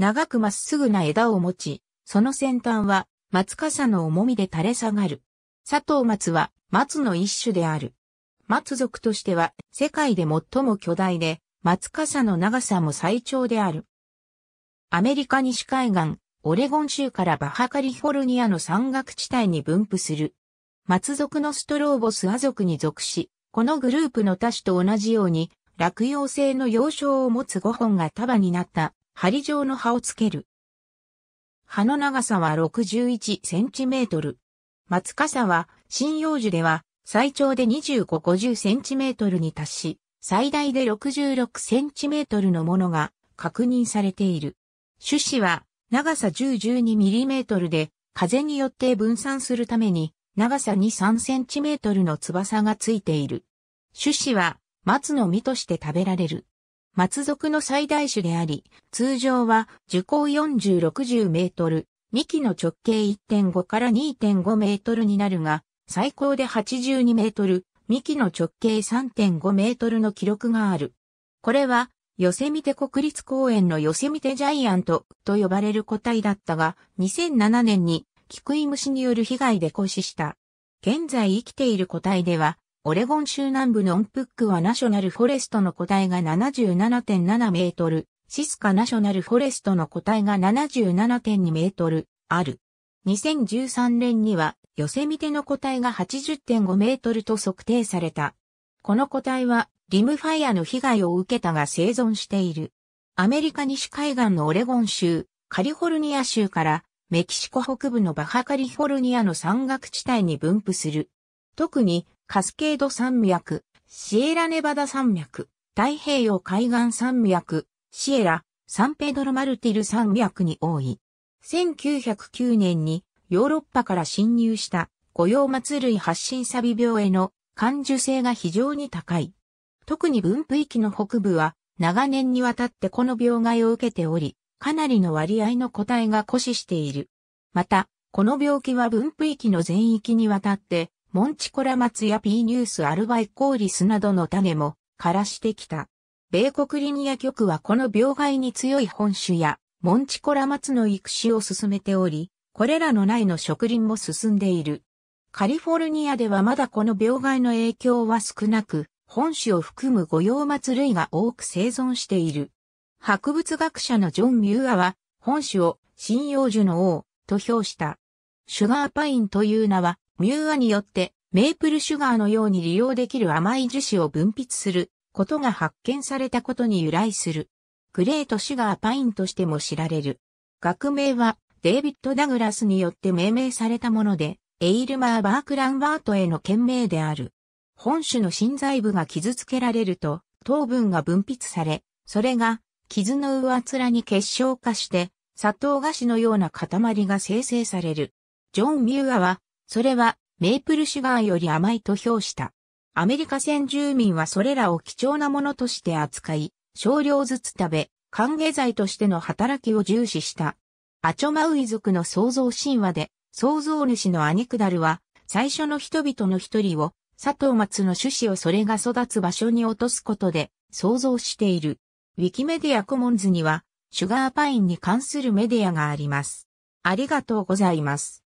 長くまっすぐな枝を持ち、その先端は松笠の重みで垂れ下がる。佐藤松は松の一種である。松族としては世界で最も巨大で、松笠の長さも最長である。アメリカ西海岸、オレゴン州からバハカリフォルニアの山岳地帯に分布する。松族のストローボスア族に属し、このグループの他種と同じように、落葉性の幼少を持つ5本が束になった針状の葉をつける。葉の長さは61センチメートル。松笠は、針葉樹では、最長で25、50センチメートルに達し、最大で66センチメートルのものが確認されている。種子は長さ10、12ミリメートルで、風によって分散するために、長さ2、3センチメートルの翼がついている。種子は、松の実として食べられる。松属の最大種であり、通常は樹高40、60メートル、幹の直径1.5から2.5メートルになるが、最高で82メートル、幹の直径3.5メートルの記録がある。これは、ヨセミテ国立公園のヨセミテジャイアントと呼ばれる個体だったが、2007年にキクイムシによる被害で枯死した。現在生きている個体では、オレゴン州南部のオンプックはナショナルフォレストの個体が77.7メートル、シスカナショナルフォレストの個体が77.2メートルある。2013年には、ヨセミテの個体が80.5メートルと測定された。この個体は、リムファイアの被害を受けたが生存している。アメリカ西海岸のオレゴン州、カリフォルニア州から、メキシコ北部のバハカリフォルニアの山岳地帯に分布する。特に、カスケード山脈、シエラネバダ山脈、太平洋海岸山脈、シエラ、サンペドロマルティル山脈に多い。1909年にヨーロッパから侵入した五用末類発信サビ病への感受性が非常に高い。特に分布域の北部は長年にわたってこの病害を受けており、かなりの割合の個体が枯死している。また、この病気は分布域の全域にわたってモンチコラ松やや P ニュースアルバイコーリスなどの種も枯らしてきた。米国リニア局はこの病害に強い本種やモンチコラ松の育種を進めており、これらの苗の植林も進んでいる。カリフォルニアではまだこの病害の影響は少なく、本種を含む御用松類が多く生存している。博物学者のジョン・ミューアは、本種を針葉樹の王と評した。シュガーパインという名は、ミューアによってメープルシュガーのように利用できる甘い樹脂を分泌することが発見されたことに由来する。グレートシュガーパインとしても知られる。学名はデイビッド・ダグラスによって命名されたもので、エイルマー・バークランバートへの件名である。本種の心在部が傷つけられると、糖分が分泌され、それが傷の上面に結晶化して、砂糖菓子のような塊が生成される。ジョン・ミューアはそれはメープルシュガーより甘いと評した。アメリカ先住民はそれらを貴重なものとして扱い、少量ずつ食べ、歓迎剤としての働きを重視した。アチョマウイ族の創造神話で、創造主のアニクダルは、最初の人々の一人を、佐藤松の種子をそれが育つ場所に落とすことで、創造している。ウィキメディアコモンズには、シュガーパインに関するメディアがあります。ありがとうございます。